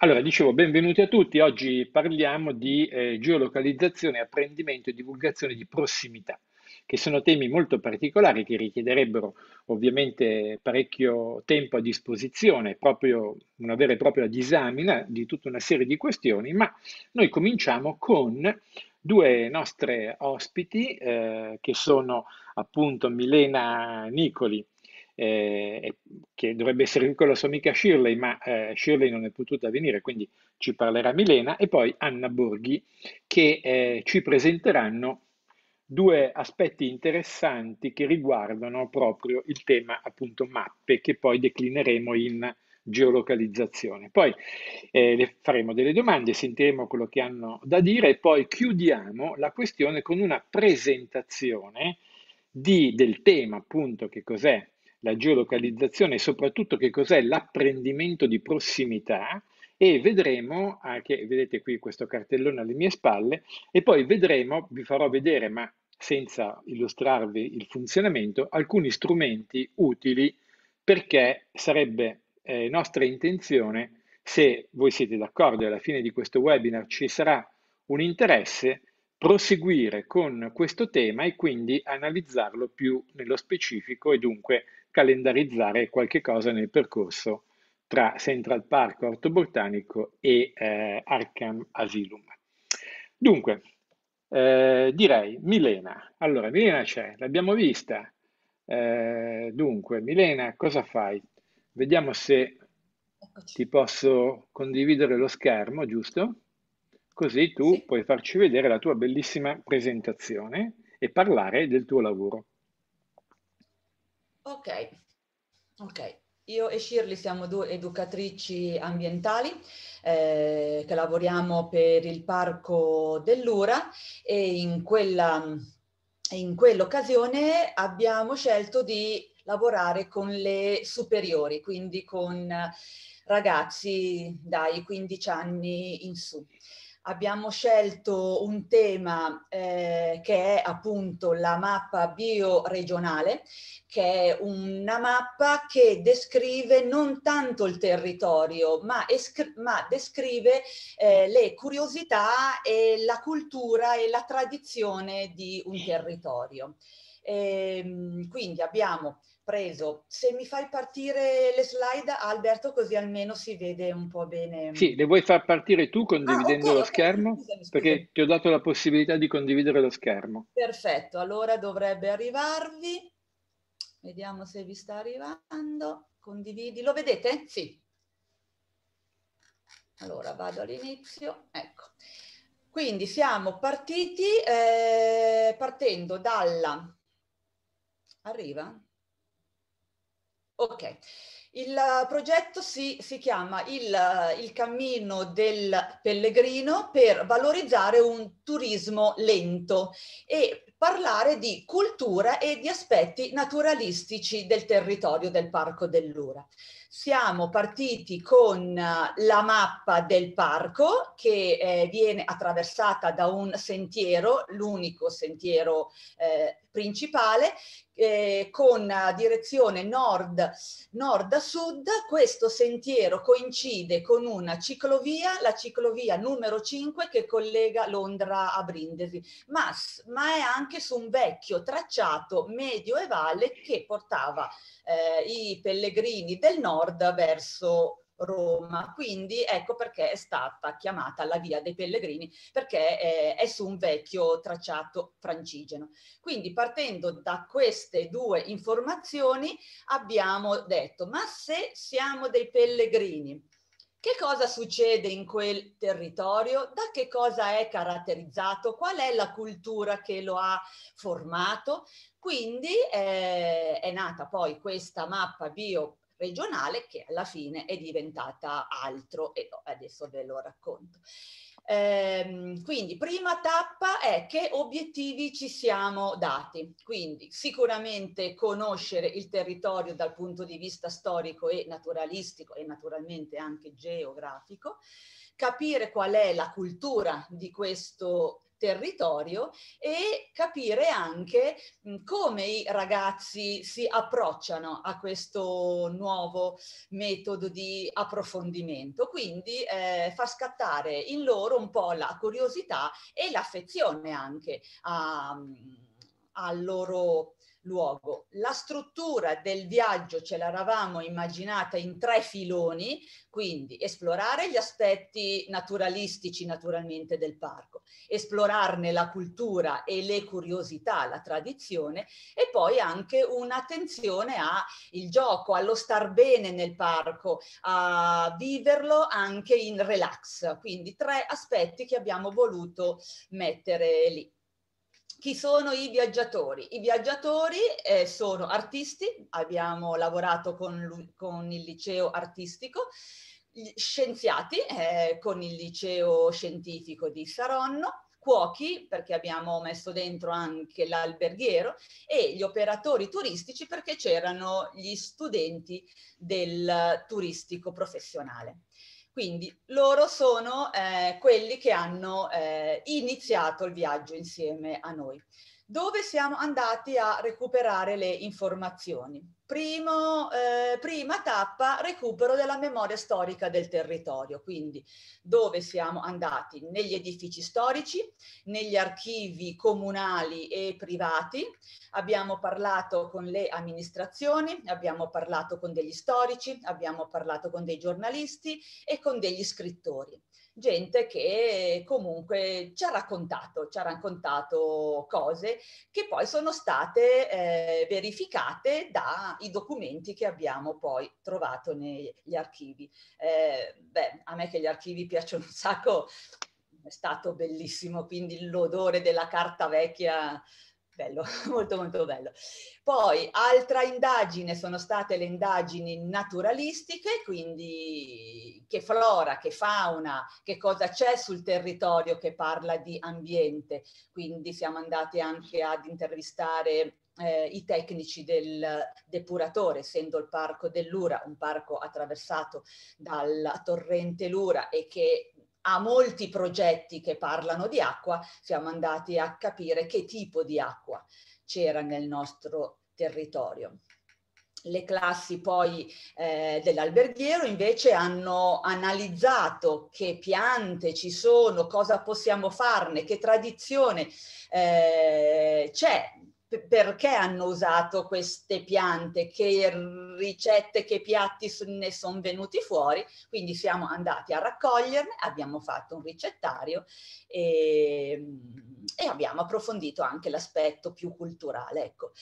Allora, dicevo, benvenuti a tutti. Oggi parliamo di eh, geolocalizzazione, apprendimento e divulgazione di prossimità, che sono temi molto particolari che richiederebbero ovviamente parecchio tempo a disposizione, proprio una vera e propria disamina di tutta una serie di questioni, ma noi cominciamo con due nostre ospiti eh, che sono appunto Milena Nicoli eh, che dovrebbe essere qui con la sua amica Shirley, ma eh, Shirley non è potuta venire, quindi ci parlerà Milena, e poi Anna Borghi, che eh, ci presenteranno due aspetti interessanti che riguardano proprio il tema appunto mappe, che poi declineremo in geolocalizzazione. Poi eh, faremo delle domande, sentiremo quello che hanno da dire e poi chiudiamo la questione con una presentazione di, del tema appunto che cos'è la geolocalizzazione e soprattutto che cos'è l'apprendimento di prossimità e vedremo, anche, vedete qui questo cartellone alle mie spalle, e poi vedremo, vi farò vedere, ma senza illustrarvi il funzionamento, alcuni strumenti utili perché sarebbe eh, nostra intenzione, se voi siete d'accordo e alla fine di questo webinar ci sarà un interesse, proseguire con questo tema e quindi analizzarlo più nello specifico e dunque calendarizzare qualche cosa nel percorso tra Central Park Orto Botanico e eh, Arkham Asylum. Dunque, eh, direi Milena. Allora, Milena c'è, l'abbiamo vista. Eh, dunque, Milena, cosa fai? Vediamo se ti posso condividere lo schermo, giusto? Così tu sì. puoi farci vedere la tua bellissima presentazione e parlare del tuo lavoro. Ok, ok. Io e Shirley siamo due educatrici ambientali eh, che lavoriamo per il parco dell'Ura e in, quella, in quell'occasione abbiamo scelto di lavorare con le superiori, quindi con ragazzi dai 15 anni in su abbiamo scelto un tema eh, che è appunto la mappa bioregionale, che è una mappa che descrive non tanto il territorio, ma, ma descrive eh, le curiosità e la cultura e la tradizione di un territorio. E, ehm, quindi abbiamo preso. Se mi fai partire le slide, Alberto, così almeno si vede un po' bene. Sì, le vuoi far partire tu condividendo ah, okay, lo okay, schermo? Scusami, scusami. Perché ti ho dato la possibilità di condividere lo schermo. Perfetto, allora dovrebbe arrivarvi. Vediamo se vi sta arrivando. Condividi. Lo vedete? Sì. Allora vado all'inizio. Ecco. Quindi siamo partiti eh, partendo dalla... Arriva? Ok, il eh, progetto si, si chiama il, eh, il, cammino del pellegrino per valorizzare un turismo lento e parlare di cultura e di aspetti naturalistici del territorio del Parco dell'Ura siamo partiti con eh, la mappa del parco che eh, viene attraversata da un sentiero, l'unico sentiero eh, principale, eh, con eh, direzione nord, nord a sud. Questo sentiero coincide con una ciclovia, la ciclovia numero 5 che collega Londra a Brindisi, ma, ma è anche su un vecchio tracciato medioevale che portava eh, i pellegrini del nord nord verso Roma. Quindi ecco perché è stata chiamata la Via dei Pellegrini, perché eh, è su un vecchio tracciato francigeno. Quindi partendo da queste due informazioni abbiamo detto, ma se siamo dei pellegrini, che cosa succede in quel territorio? Da che cosa è caratterizzato? Qual è la cultura che lo ha formato? Quindi eh, è nata poi questa mappa bio regionale che alla fine è diventata altro e adesso ve lo racconto. Ehm, quindi prima tappa è che obiettivi ci siamo dati, quindi sicuramente conoscere il territorio dal punto di vista storico e naturalistico e naturalmente anche geografico, capire qual è la cultura di questo territorio territorio e capire anche come i ragazzi si approcciano a questo nuovo metodo di approfondimento. Quindi eh, far scattare in loro un po' la curiosità e l'affezione anche a, al loro luogo. La struttura del viaggio ce l'eravamo immaginata in tre filoni, quindi esplorare gli aspetti naturalistici naturalmente del parco, esplorarne la cultura e le curiosità, la tradizione e poi anche un'attenzione al gioco, allo star bene nel parco, a viverlo anche in relax, quindi tre aspetti che abbiamo voluto mettere lì chi sono i viaggiatori? I viaggiatori eh, sono artisti, abbiamo lavorato con, con il liceo artistico, scienziati eh, con il liceo scientifico di Saronno, cuochi perché abbiamo messo dentro anche l'alberghiero e gli operatori turistici perché c'erano gli studenti del turistico professionale. Quindi loro sono eh, quelli che hanno eh, iniziato il viaggio insieme a noi. Dove siamo andati a recuperare le informazioni? Primo, eh, prima tappa, recupero della memoria storica del territorio, quindi dove siamo andati? Negli edifici storici, negli archivi comunali e privati, abbiamo parlato con le amministrazioni, abbiamo parlato con degli storici, abbiamo parlato con dei giornalisti e con degli scrittori gente che comunque ci ha raccontato, ci ha raccontato cose che poi sono state eh, verificate dai documenti che abbiamo poi trovato negli archivi. Eh, beh, a me che gli archivi piacciono un sacco, è stato bellissimo, quindi l'odore della carta vecchia bello, molto molto bello. Poi altra indagine sono state le indagini naturalistiche, quindi che flora, che fauna, che cosa c'è sul territorio che parla di ambiente. Quindi siamo andati anche ad intervistare eh, i tecnici del depuratore, essendo il parco dell'Ura un parco attraversato dal torrente Lura e che a molti progetti che parlano di acqua siamo andati a capire che tipo di acqua c'era nel nostro territorio. Le classi poi eh, dell'alberghiero invece hanno analizzato che piante ci sono, cosa possiamo farne, che tradizione eh, c'è perché hanno usato queste piante, che ricette, che piatti ne sono venuti fuori. Quindi siamo andati a raccoglierne, abbiamo fatto un ricettario e, ehm, e abbiamo approfondito anche l'aspetto più culturale. Ecco.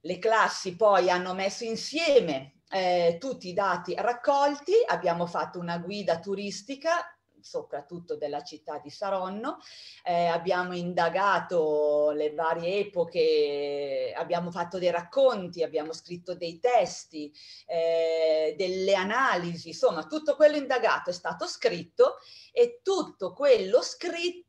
Le classi poi hanno messo insieme eh, tutti i dati raccolti, abbiamo fatto una guida turistica soprattutto della città di Saronno. Eh, abbiamo indagato le varie epoche, abbiamo fatto dei racconti, abbiamo scritto dei testi, eh, delle analisi, insomma tutto quello indagato è stato scritto e tutto quello scritto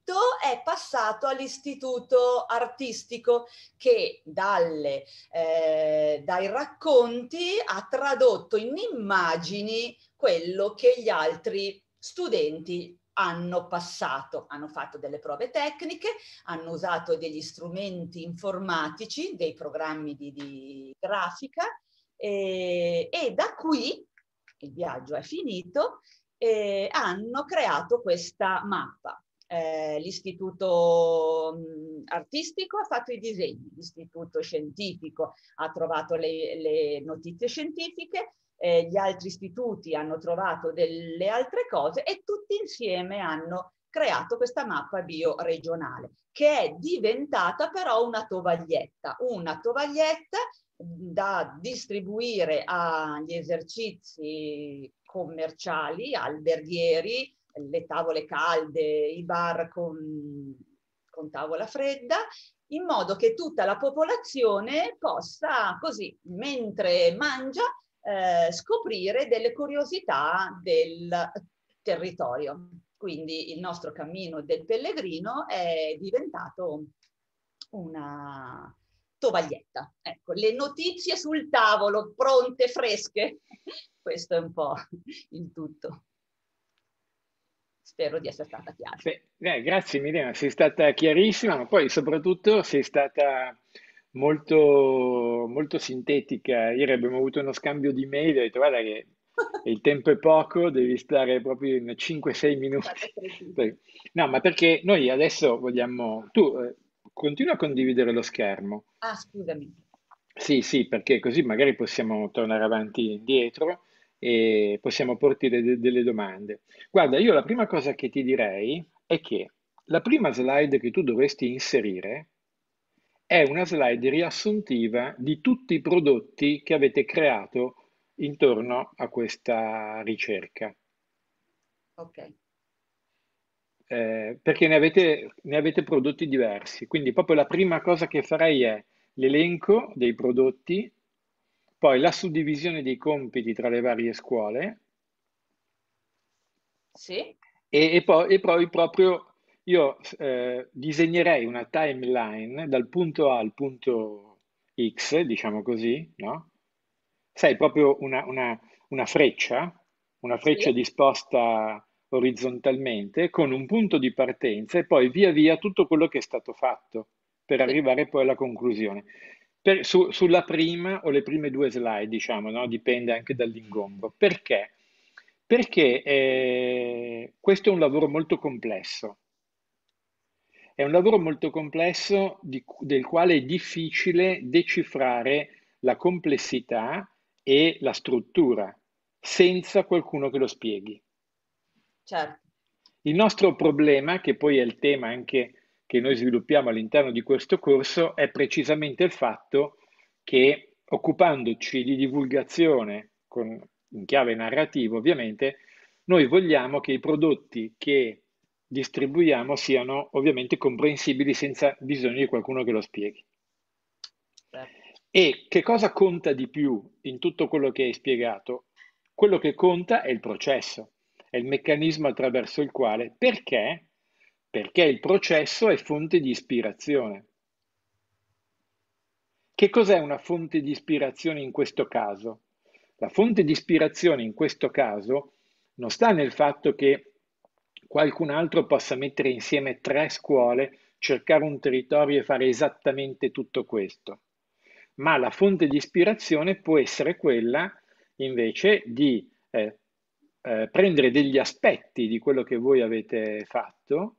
è passato all'istituto artistico che dalle, eh, dai racconti ha tradotto in immagini quello che gli altri studenti hanno passato, hanno fatto delle prove tecniche, hanno usato degli strumenti informatici, dei programmi di, di grafica e, eh, e da qui il viaggio è finito, e eh, hanno creato questa mappa. Eh, l'istituto mm, artistico ha fatto i disegni, l'istituto scientifico ha trovato le, le notizie scientifiche, eh, gli altri istituti hanno trovato delle altre cose e tutti insieme hanno creato questa mappa bioregionale che è diventata però una tovaglietta, una tovaglietta da distribuire agli esercizi commerciali, alberghieri, le tavole calde, i bar con, con, tavola fredda, in modo che tutta la popolazione possa così, mentre mangia, eh, scoprire delle curiosità del territorio. Quindi il nostro cammino del pellegrino è diventato una tovaglietta. Ecco, le notizie sul tavolo, pronte, fresche. Questo è un po' il tutto spero di essere stata chiara. Beh, grazie Milena, sei stata chiarissima, ma poi soprattutto sei stata molto, molto sintetica. Ieri abbiamo avuto uno scambio di mail, ho detto guarda che il tempo è poco, devi stare proprio in 5-6 minuti. No, ma perché noi adesso vogliamo... Tu eh, continua a condividere lo schermo. Ah, scusami. Sì, sì, perché così magari possiamo tornare avanti e indietro e possiamo porti de- delle domande. Guarda, io la prima cosa che ti direi è che la prima slide che tu dovresti inserire è una slide riassuntiva di tutti i prodotti che avete creato intorno a questa ricerca. Ok. Eh, perché ne avete, ne avete prodotti diversi. Quindi proprio la prima cosa che farei è l'elenco dei prodotti, poi la suddivisione dei compiti tra le varie scuole. Sì. E, e, poi, e poi proprio io eh, disegnerei una timeline dal punto A al punto X, diciamo così, no? Sai, proprio una, una, una freccia, una freccia sì. disposta orizzontalmente con un punto di partenza e poi via via tutto quello che è stato fatto per sì. arrivare poi alla conclusione. Per, su, sulla prima o le prime due slide, diciamo, no? dipende anche dall'ingombro. Perché? Perché eh, questo è un lavoro molto complesso è un lavoro molto complesso di, del quale è difficile decifrare la complessità e la struttura senza qualcuno che lo spieghi. Certo. Il nostro problema, che poi è il tema anche che noi sviluppiamo all'interno di questo corso, è precisamente il fatto che occupandoci di divulgazione con, in chiave narrativa ovviamente, noi vogliamo che i prodotti che distribuiamo siano ovviamente comprensibili senza bisogno di qualcuno che lo spieghi. E che cosa conta di più in tutto quello che hai spiegato? Quello che conta è il processo, è il meccanismo attraverso il quale. Perché? Perché il processo è fonte di ispirazione. Che cos'è una fonte di ispirazione in questo caso? La fonte di ispirazione in questo caso non sta nel fatto che Qualcun altro possa mettere insieme tre scuole, cercare un territorio e fare esattamente tutto questo. Ma la fonte di ispirazione può essere quella invece di eh, eh, prendere degli aspetti di quello che voi avete fatto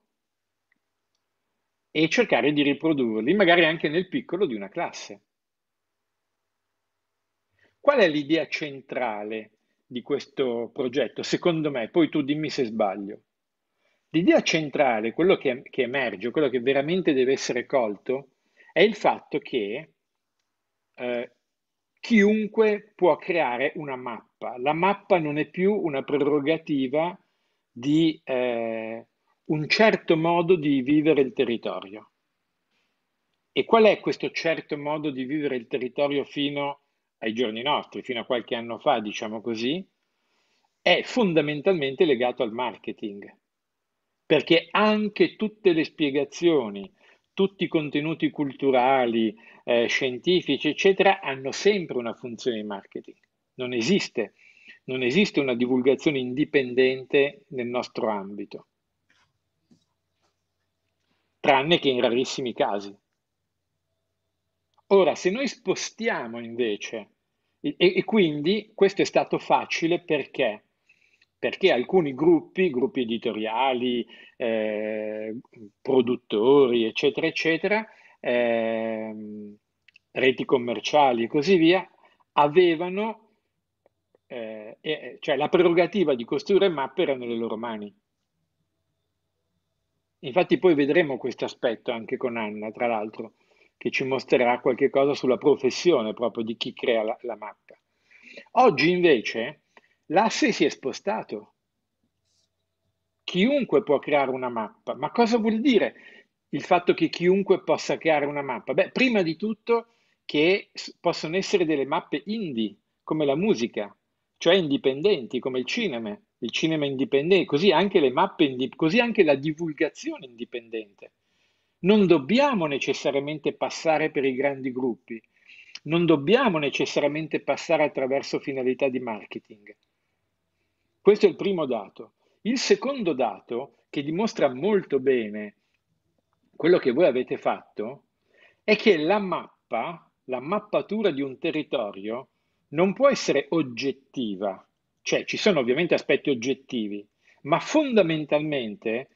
e cercare di riprodurli, magari anche nel piccolo di una classe. Qual è l'idea centrale di questo progetto? Secondo me, poi tu dimmi se sbaglio. L'idea centrale, quello che, che emerge, quello che veramente deve essere colto, è il fatto che eh, chiunque può creare una mappa. La mappa non è più una prerogativa di eh, un certo modo di vivere il territorio. E qual è questo certo modo di vivere il territorio fino ai giorni nostri, fino a qualche anno fa, diciamo così? È fondamentalmente legato al marketing perché anche tutte le spiegazioni, tutti i contenuti culturali, eh, scientifici, eccetera, hanno sempre una funzione di marketing. Non esiste, non esiste una divulgazione indipendente nel nostro ambito, tranne che in rarissimi casi. Ora, se noi spostiamo invece, e, e quindi questo è stato facile perché? perché alcuni gruppi, gruppi editoriali, eh, produttori, eccetera, eccetera, eh, reti commerciali e così via, avevano eh, cioè la prerogativa di costruire mappe era nelle loro mani. Infatti poi vedremo questo aspetto anche con Anna, tra l'altro, che ci mostrerà qualche cosa sulla professione proprio di chi crea la, la mappa. Oggi invece l'asse si è spostato. Chiunque può creare una mappa, ma cosa vuol dire il fatto che chiunque possa creare una mappa? Beh, prima di tutto che possono essere delle mappe indie, come la musica, cioè indipendenti, come il cinema, il cinema indipendente, così anche le mappe, indip- così anche la divulgazione indipendente. Non dobbiamo necessariamente passare per i grandi gruppi, non dobbiamo necessariamente passare attraverso finalità di marketing. Questo è il primo dato. Il secondo dato, che dimostra molto bene quello che voi avete fatto, è che la mappa, la mappatura di un territorio, non può essere oggettiva. Cioè, ci sono ovviamente aspetti oggettivi, ma fondamentalmente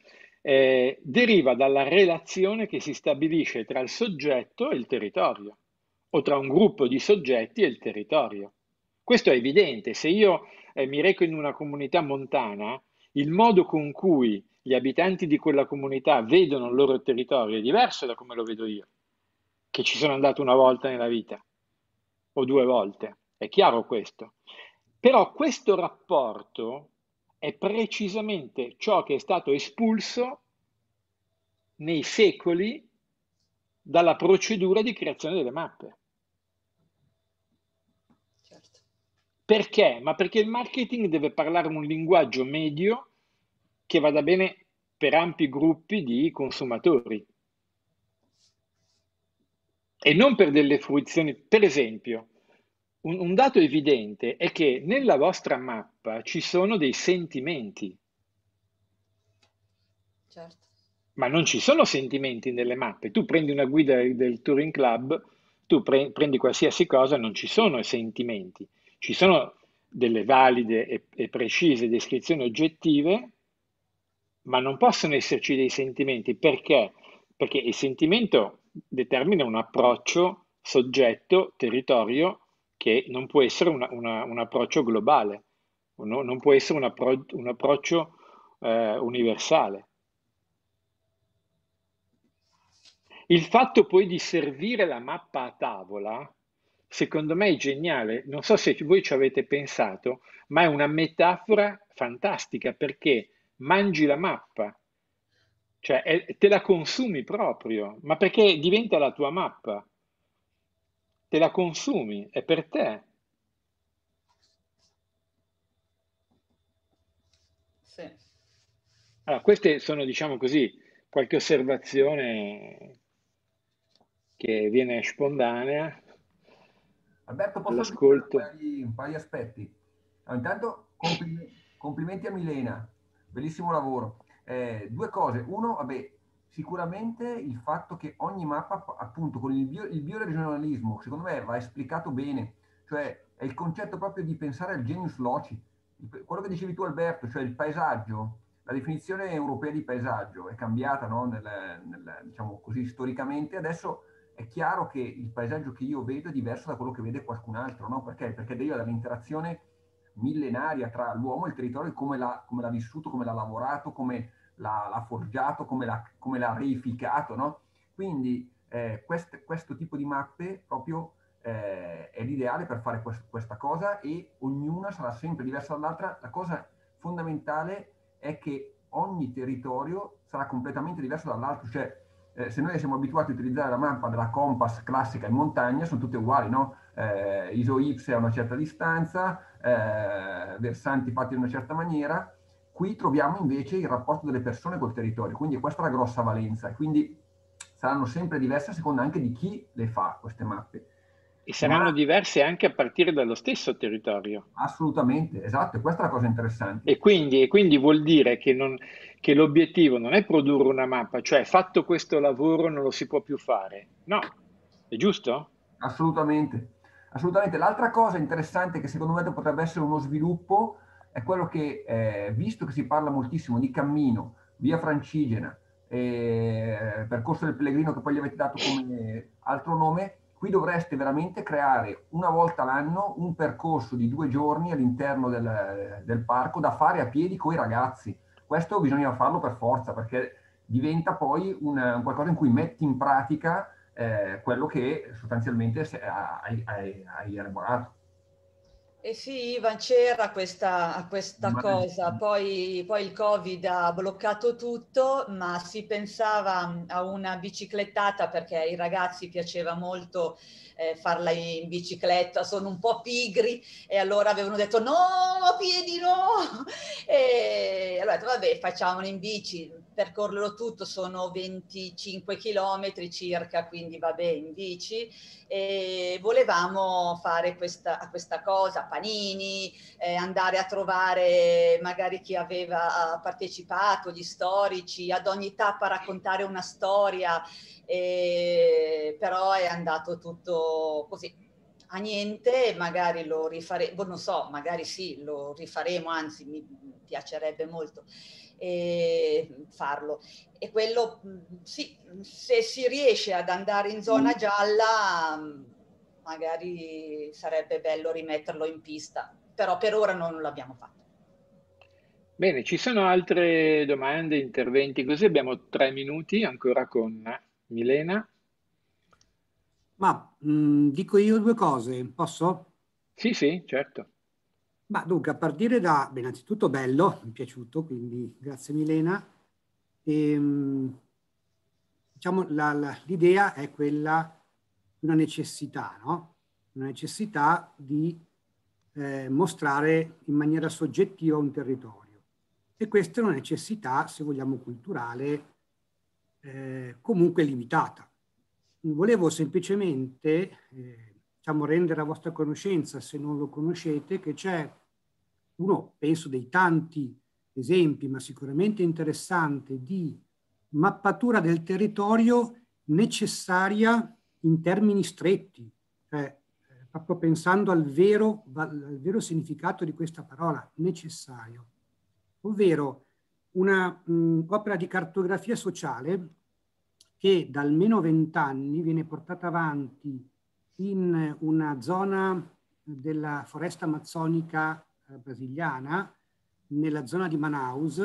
eh, deriva dalla relazione che si stabilisce tra il soggetto e il territorio, o tra un gruppo di soggetti e il territorio. Questo è evidente. Se io e mi reco in una comunità montana, il modo con cui gli abitanti di quella comunità vedono il loro territorio è diverso da come lo vedo io, che ci sono andato una volta nella vita o due volte. È chiaro questo. Però questo rapporto è precisamente ciò che è stato espulso nei secoli dalla procedura di creazione delle mappe. Perché? Ma perché il marketing deve parlare un linguaggio medio che vada bene per ampi gruppi di consumatori e non per delle fruizioni. Per esempio, un, un, dato evidente è che nella vostra mappa ci sono dei sentimenti. Certo. Ma non ci sono sentimenti nelle mappe. Tu prendi una guida del Touring Club, tu pre- prendi qualsiasi cosa, non ci sono sentimenti. Ci sono delle valide e, e precise descrizioni oggettive, ma non possono esserci dei sentimenti perché? Perché il sentimento determina un approccio soggetto, territorio, che non può essere una, una, un approccio globale, no, non può essere un, appro- un approccio eh, universale. Il fatto poi di servire la mappa a tavola secondo me è geniale. Non so se voi ci avete pensato, ma è una metafora fantastica perché mangi la mappa, cioè è, te la consumi proprio, ma perché diventa la tua mappa. Te la consumi, è per te. Sì. Allora, queste sono, diciamo così, qualche osservazione che viene spontanea. Alberto, posso ascoltare un paio, un paio di aspetti? No, ah, intanto compl- complimenti a Milena, bellissimo lavoro. Eh, due cose, uno, vabbè, sicuramente il fatto che ogni mappa, appunto, con il, bio, bioregionalismo, secondo me va esplicato bene, cioè è il concetto proprio di pensare al genius loci, quello che dicevi tu Alberto, cioè il paesaggio, la definizione europea di paesaggio è cambiata, no? nel, nel, diciamo così, storicamente, adesso è chiaro che il paesaggio che io vedo è diverso da quello che vede qualcun altro, no? Perché? Perché deriva dall'interazione millenaria tra l'uomo e il territorio, come l'ha, come l'ha vissuto, come l'ha lavorato, come l'ha, l'ha forgiato, come l'ha, come l'ha, reificato, no? Quindi eh, quest, questo tipo di mappe proprio eh, è l'ideale per fare quest, questa cosa e ognuna sarà sempre diversa dall'altra. La cosa fondamentale è che ogni territorio sarà completamente diverso dall'altro, cioè eh, se noi siamo abituati a utilizzare la mappa della Compass classica in montagna, sono tutte uguali, no? Eh, ISO Y a una certa distanza, eh, versanti fatti in una certa maniera. Qui troviamo invece il rapporto delle persone col territorio, quindi questa è la grossa valenza, quindi saranno sempre diverse a seconda anche di chi le fa queste mappe. E saranno diverse anche a partire dallo stesso territorio. Assolutamente, esatto, questa è la cosa interessante. E quindi, e quindi vuol dire che, non, che, l'obiettivo non è produrre una mappa, cioè fatto questo lavoro non lo si può più fare. No, è giusto? Assolutamente, assolutamente. L'altra cosa interessante che secondo me potrebbe essere uno sviluppo è quello che, eh, visto che si parla moltissimo di cammino, via francigena, eh, percorso del pellegrino che poi gli avete dato come altro nome, Qui dovreste veramente creare una volta l'anno un percorso di due giorni all'interno del, del parco da fare a piedi con i ragazzi. Questo bisogna farlo per forza perché diventa poi un, qualcosa in cui metti in pratica eh, quello che sostanzialmente hai, hai, hai elaborato. Eh sì, Ivan, c'era questa, questa cosa, poi, poi, il Covid ha bloccato tutto, ma si pensava mm, a una biciclettata perché ai ragazzi piaceva molto eh, farla in bicicletta, sono un po' pigri e allora avevano detto no, piedi no! E allora ho detto vabbè facciamola in bici, percorrerlo tutto sono 25 km circa, quindi va bene in bici. E volevamo fare questa, questa cosa, panini, eh, andare a trovare magari chi aveva partecipato, gli storici, ad ogni tappa raccontare una storia, eh, però è andato tutto così a niente, magari lo rifaremo, boh, non so, magari sì, lo rifaremo, anzi mi piacerebbe molto e farlo. E quello, sì, se si riesce ad andare in zona mm. gialla, magari sarebbe bello rimetterlo in pista, però per ora non l'abbiamo fatto. Bene, ci sono altre domande, interventi, così abbiamo tre minuti ancora con Milena. Ma mh, dico io due cose, posso? Sì, sì, certo. Ma dunque, a partire da, beh, innanzitutto bello, mi è piaciuto, quindi grazie Milena. E, ehm, diciamo, l'idea è quella di una necessità, no? Una necessità di eh, mostrare in maniera soggettiva un territorio. E questa è una necessità, se vogliamo, culturale, eh, comunque limitata. Volevo semplicemente... Eh, diciamo, rendere a vostra conoscenza, se non lo conoscete, che c'è uno, penso, dei tanti esempi, ma sicuramente interessante, di mappatura del territorio necessaria in termini stretti, cioè eh, proprio pensando al vero, al vero significato di questa parola, necessario, ovvero un'opera di cartografia sociale che da almeno vent'anni viene portata avanti in una zona della foresta amazzonica eh, brasiliana, nella zona di Manaus,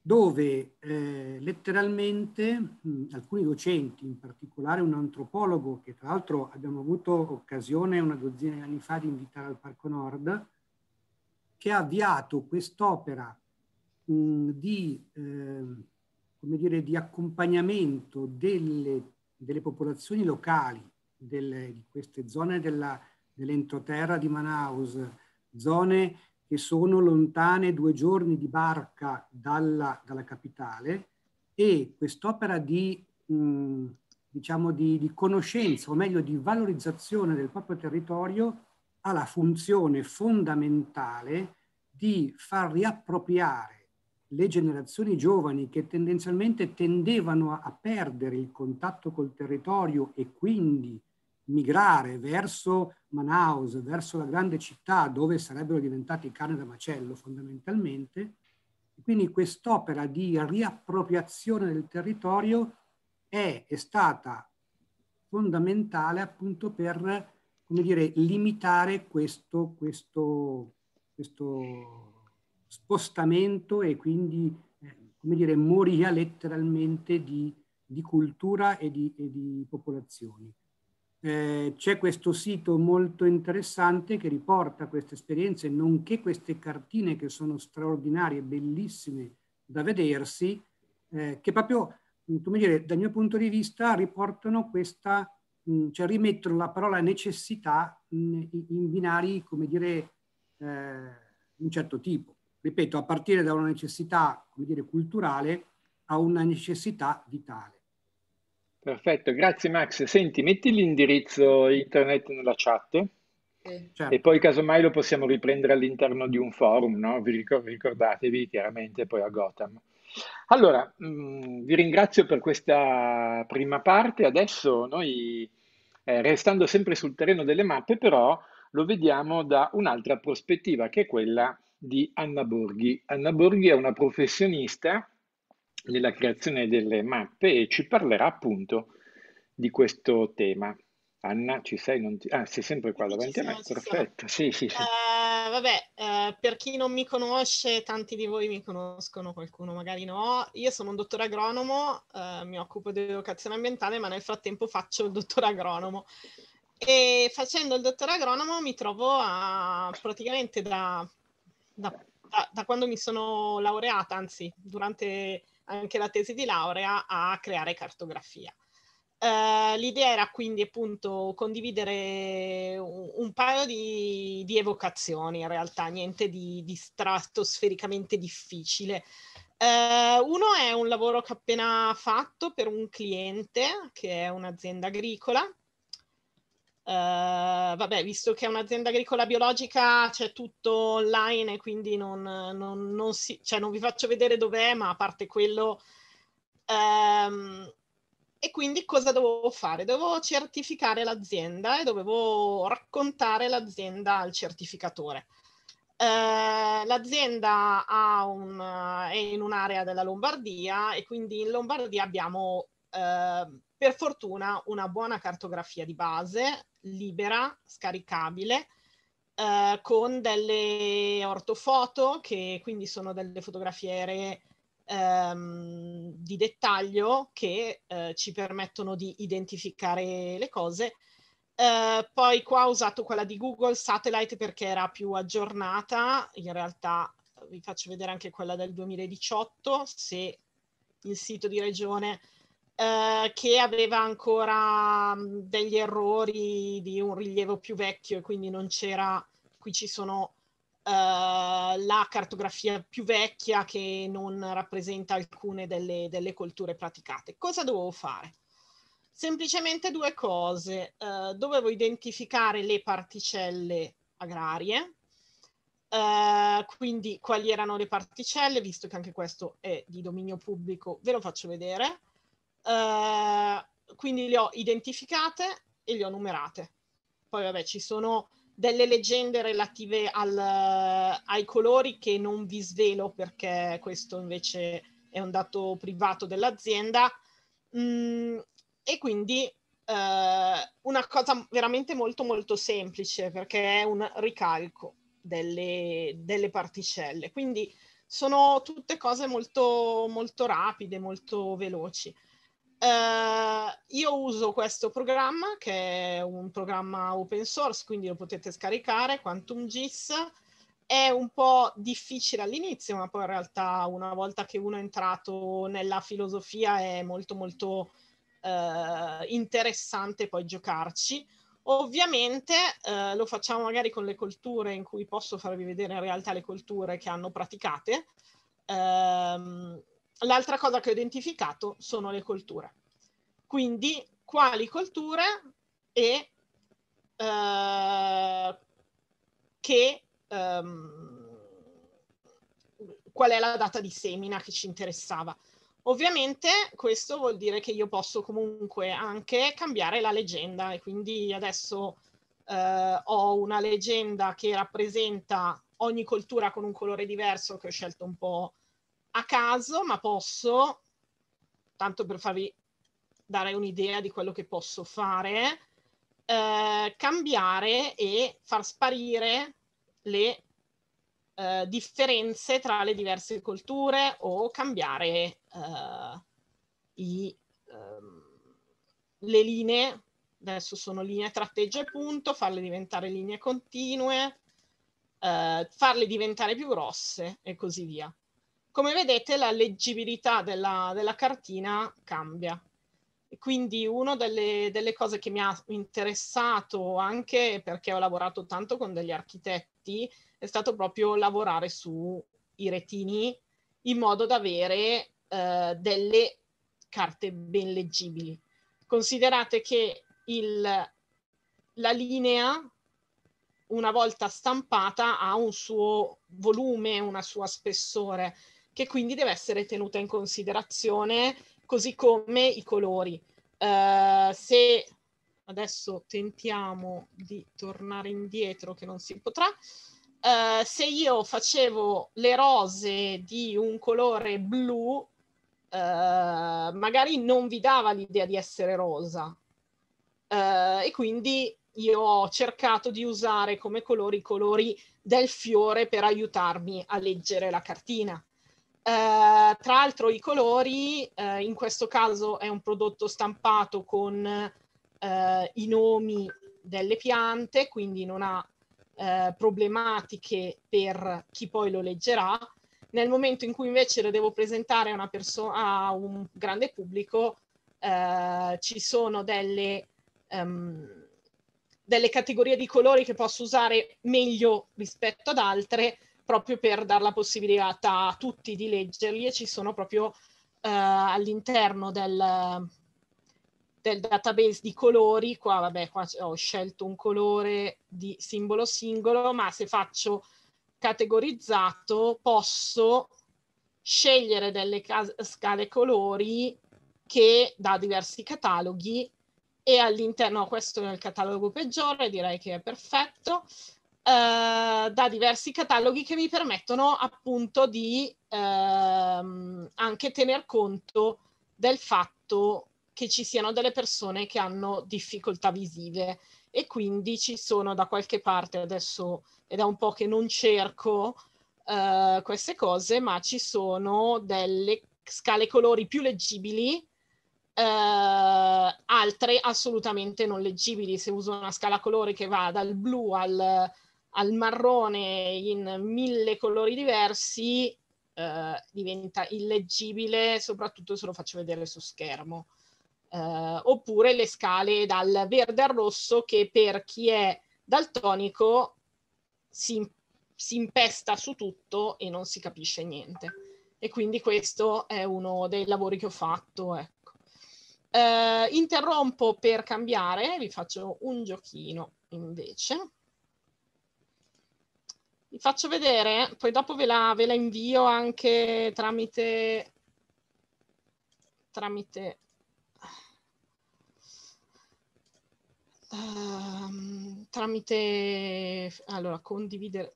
dove eh, letteralmente mh, alcuni docenti, in particolare un antropologo che tra l'altro abbiamo avuto occasione una dozzina di anni fa di invitare al Parco Nord, che ha avviato quest'opera di, eh, di, accompagnamento delle, delle popolazioni locali delle, di queste zone dell'entroterra di Manaus, zone che sono lontane due giorni di barca dalla, dalla capitale e quest'opera di, mh, mm, diciamo di, di conoscenza, o meglio di valorizzazione del proprio territorio, ha la funzione fondamentale di far riappropriare le generazioni giovani che tendenzialmente tendevano a, perdere il contatto col territorio e quindi migrare verso Manaus, verso la grande città dove sarebbero diventati carne da macello fondamentalmente. E Quindi quest'opera di riappropriazione del territorio è, è stata fondamentale appunto per come dire, limitare questo, questo, questo spostamento e quindi eh, come dire, moria letteralmente di, di cultura e di, e di popolazioni eh, c'è questo sito molto interessante che riporta queste esperienze, nonché queste cartine che sono straordinarie, bellissime da vedersi, eh, che proprio, mm, come dire, dal mio punto di vista riportano questa, mh, mm, cioè rimettono la parola necessità mh, in binari, come dire, eh, di un certo tipo. Ripeto, a partire da una necessità, come dire, culturale a una necessità vitale. Perfetto, grazie Max. Senti, metti l'indirizzo internet nella chat sì, certo. e poi casomai lo possiamo riprendere all'interno di un forum, no? Vi ricordatevi chiaramente poi a Gotham. Allora, mh, mm, vi ringrazio per questa prima parte. Adesso noi, eh, restando sempre sul terreno delle mappe, però lo vediamo da un'altra prospettiva, che è quella di Anna Borghi. Anna Borghi è una professionista nella creazione delle mappe e ci parlerà appunto di questo tema. Anna, ci sei? Non ti... Ah, sei sempre qua davanti a me, perfetto. Sì, sì, sì. Uh, vabbè, uh, per chi non mi conosce, tanti di voi mi conoscono, qualcuno magari no. Io sono un dottore agronomo, uh, mi occupo di educazione ambientale, ma nel frattempo faccio il dottore agronomo. E facendo il dottore agronomo mi trovo a praticamente da, da, da quando mi sono laureata, anzi, durante anche la tesi di laurea a creare cartografia. Uh, l'idea era quindi appunto condividere un, un paio di, di, evocazioni, in realtà niente di, di stratosfericamente difficile. Uh, uno è un lavoro che ho appena fatto per un cliente che è un'azienda agricola Uh, vabbè, visto che è un'azienda agricola biologica c'è tutto online e quindi non, non, non, si, cioè non vi faccio vedere dov'è, ma a parte quello... Um, e quindi cosa dovevo fare? Dovevo certificare l'azienda e dovevo raccontare l'azienda al certificatore. Uh, l'azienda un, è in un'area della Lombardia e quindi in Lombardia abbiamo... Uh, per fortuna una buona cartografia di base, libera, scaricabile, eh, con delle ortofoto, che quindi sono delle fotografie ehm, di dettaglio che eh, ci permettono di identificare le cose. Eh, poi qua ho usato quella di Google Satellite perché era più aggiornata, in realtà eh, vi faccio vedere anche quella del 2018, se il sito di regione eh, che aveva ancora mm, degli errori di un rilievo più vecchio e quindi non c'era, qui ci sono eh, la cartografia più vecchia che non rappresenta alcune delle, delle colture praticate. Cosa dovevo fare? Semplicemente due cose, eh, dovevo identificare le particelle agrarie, Uh, quindi quali erano le particelle, visto che anche questo è di dominio pubblico, ve lo faccio vedere. Uh, quindi le ho identificate e le ho numerate. Poi vabbè ci sono delle leggende relative al, uh, ai colori che non vi svelo perché questo invece è un dato privato dell'azienda. Mm, e quindi uh, una cosa veramente molto molto semplice perché è un ricalco delle, delle particelle. Quindi sono tutte cose molto, molto rapide, molto veloci. Eh, io uso questo programma che è un programma open source, quindi lo potete scaricare, Quantum GIS. È un po' difficile all'inizio, ma poi in realtà una volta che uno è entrato nella filosofia è molto molto eh, interessante poi giocarci. Ovviamente eh, lo facciamo magari con le colture in cui posso farvi vedere in realtà le colture che hanno praticate. Um, l'altra cosa che ho identificato sono le colture. Quindi quali colture e eh, che, ehm, qual è la data di semina che ci interessava. Ovviamente questo vuol dire che io posso comunque anche cambiare la leggenda e quindi adesso eh, ho una leggenda che rappresenta ogni coltura con un colore diverso che ho scelto un po' a caso, ma posso, tanto per farvi dare un'idea di quello che posso fare, eh, cambiare e far sparire le eh, differenze tra le diverse colture o cambiare eh, i, ehm, le linee, adesso sono linee tratteggia e punto, farle diventare linee continue, eh, farle diventare più grosse e così via come vedete la leggibilità della, della cartina cambia. quindi una delle, delle, cose che mi ha interessato anche perché ho lavorato tanto con degli architetti è stato proprio lavorare sui retini in modo da avere eh, delle carte ben leggibili. Considerate che il, la linea una volta stampata ha un suo volume, una sua spessore che quindi deve essere tenuta in considerazione, così come i colori. Uh, se adesso tentiamo di tornare indietro, che non si potrà, uh, se io facevo le rose di un colore blu, Uh, magari non vi dava l'idea di essere rosa uh, e quindi io ho cercato di usare come colori i colori del fiore per aiutarmi a leggere la cartina. Eh, tra l'altro i colori, eh, in questo caso è un prodotto stampato con eh, i nomi delle piante, quindi non ha eh, problematiche per chi poi lo leggerà. Nel momento in cui invece lo devo presentare a, perso- a un grande pubblico, eh, ci sono delle... Um, delle categorie di colori che posso usare meglio rispetto ad altre, proprio per dare la possibilità a tutti di leggerli e ci sono proprio eh, all'interno del, del, database di colori, qua vabbè qua ho scelto un colore di simbolo singolo, ma se faccio categorizzato posso scegliere delle scale colori che da diversi cataloghi e all'interno, questo è il catalogo peggiore, direi che è perfetto, eh, da diversi cataloghi che mi permettono appunto di ehm, anche tener conto del fatto che ci siano delle persone che hanno difficoltà visive e quindi ci sono da qualche parte adesso è da un po' che non cerco eh, queste cose, ma ci sono delle scale colori più leggibili Uh, altre assolutamente non leggibili. Se uso una scala colore che va dal blu al al marrone in mille colori diversi eh, diventa illeggibile, soprattutto se lo faccio vedere su schermo. Eh, oppure le scale dal verde al rosso che per chi è daltonico si, si impesta su tutto e non si capisce niente. E quindi questo è uno dei lavori che ho fatto. Ecco. Eh, interrompo per cambiare, vi faccio un giochino invece. Vi faccio vedere, poi dopo ve la, ve la invio anche tramite, tramite Uh, tramite allora condividere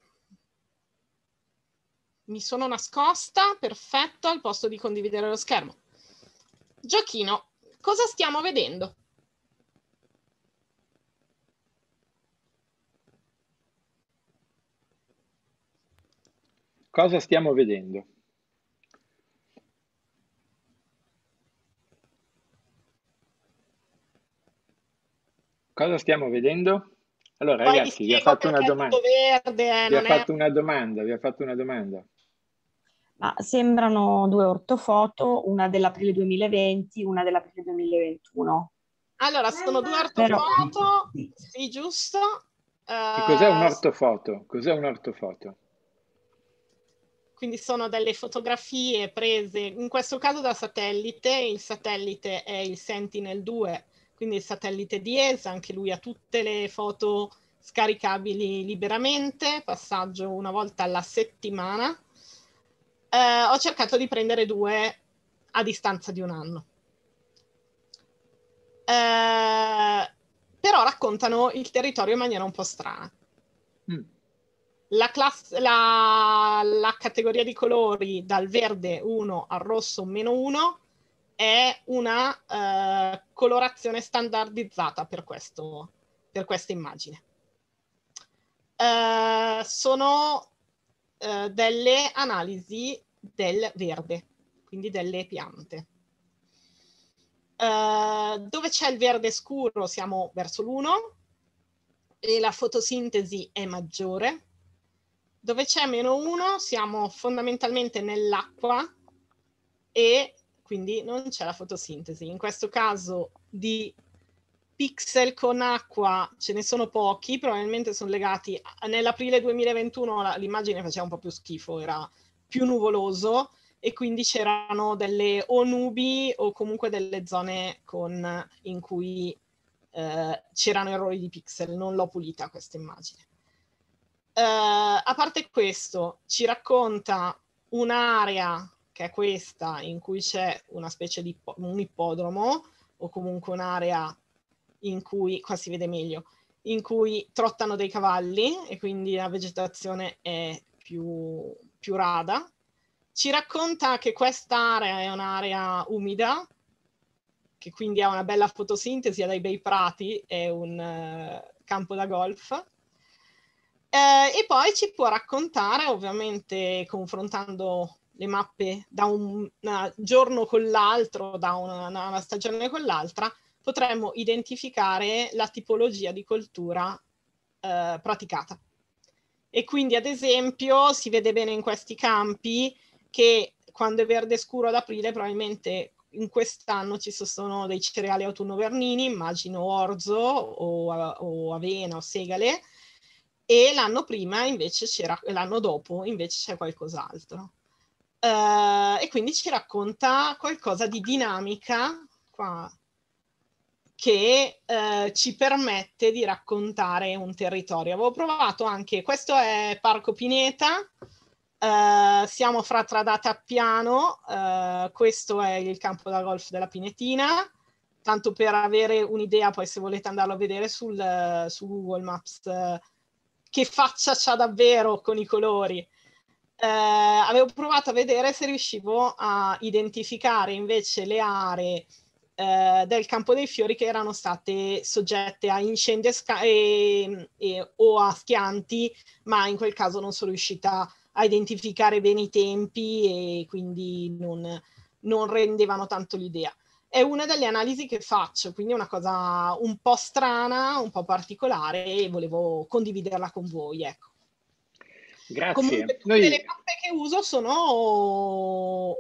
mi sono nascosta perfetto al posto di condividere lo schermo giochino cosa stiamo vedendo Cosa stiamo vedendo? Cosa stiamo vedendo? Allora, Poi ragazzi, vi ho fatto, una domanda. Verde, vi ho fatto è... una domanda. Vi ho fatto una domanda. Ma sembrano due ortofoto, una dell'aprile 2020, una dell'aprile 2021. Allora, sono due ortofoto, Però... sì, giusto? Uh... Cos'è un eh, ortofoto? Cos'è un ortofoto? Quindi sono delle fotografie prese in questo caso da satellite, il satellite è il Sentinel-2, quindi il satellite di ESA, anche lui ha tutte le foto scaricabili liberamente, passaggio una volta alla settimana. Eh, ho cercato di prendere due a distanza di un anno. Eh, però raccontano il territorio in maniera un po' strana. Mm la, class- la, la categoria di colori dal verde 1 al rosso meno 1 è una uh, colorazione standardizzata per, questo, per questa immagine. Uh, sono uh, delle analisi del verde, quindi delle piante. dove c'è il verde scuro siamo verso l'1 e la fotosintesi è maggiore, dove c'è meno 1 siamo fondamentalmente nell'acqua e quindi non c'è la fotosintesi. In questo caso di pixel con acqua ce ne sono pochi, probabilmente sono legati. Nell'aprile 2021 l'immagine faceva un po' più schifo, era più nuvoloso e quindi c'erano delle o nubi o comunque delle zone con, in cui eh, c'erano errori di pixel. Non l'ho pulita questa immagine a parte questo, ci racconta un'area che è questa in cui c'è una specie di un ippodromo o comunque un'area in cui, qua si vede meglio, in cui trottano dei cavalli e quindi la vegetazione è più, più rada. Ci racconta che quest'area è un'area umida, che quindi ha una bella fotosintesi, ha dei bei prati è un uh, campo da golf eh, e poi ci può raccontare, ovviamente confrontando le mappe da un giorno con l'altro, da una, una stagione con l'altra, potremmo identificare la tipologia di coltura eh, praticata. E quindi, ad esempio, si vede bene in questi campi che quando è verde scuro ad aprile, probabilmente in quest'anno ci sono dei cereali autunno-vernini, immagino orzo o, o avena o segale, e l'anno prima invece c'era, l'anno dopo invece c'è qualcos'altro. Uh, e quindi ci racconta qualcosa di dinamica qua, che uh, ci permette di raccontare un territorio. Avevo provato anche, questo è Parco Pineta, uh, siamo fra Tradata a Piano, questo è il campo da golf della Pinetina, tanto per avere un'idea, poi se volete andarlo a vedere sul, su Google Maps che faccia c'ha davvero con i colori. Eh, avevo provato a vedere se riuscivo a identificare invece le aree eh, del campo dei fiori che erano state soggette a incendi e, e, o a schianti, ma in quel caso non sono riuscita a identificare bene i tempi e quindi non, non rendevano tanto l'idea è una delle analisi che faccio, quindi è una cosa un po' strana, un po' particolare e volevo condividerla con voi. Ecco. Grazie. Comunque, tutte Noi... le mappe che uso sono